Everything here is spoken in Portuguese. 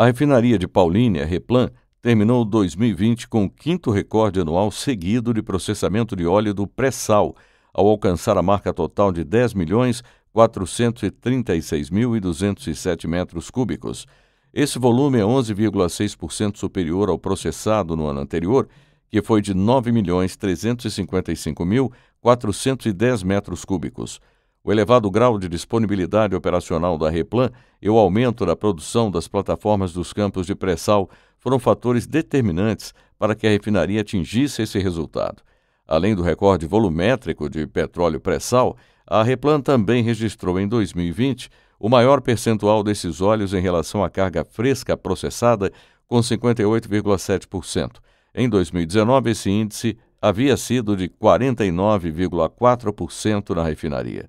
A refinaria de Paulínia, Replan, terminou 2020 com o quinto recorde anual seguido de processamento de óleo do pré-sal, ao alcançar a marca total de 10 milhões 436.207 metros cúbicos. Esse volume é 11,6% superior ao processado no ano anterior, que foi de 9.355.410 metros cúbicos. O elevado grau de disponibilidade operacional da Replan e o aumento da produção das plataformas dos campos de pré-sal foram fatores determinantes para que a refinaria atingisse esse resultado. Além do recorde volumétrico de petróleo pré-sal, a Replan também registrou em 2020 o maior percentual desses óleos em relação à carga fresca processada, com 58,7%. Em 2019, esse índice havia sido de 49,4% na refinaria.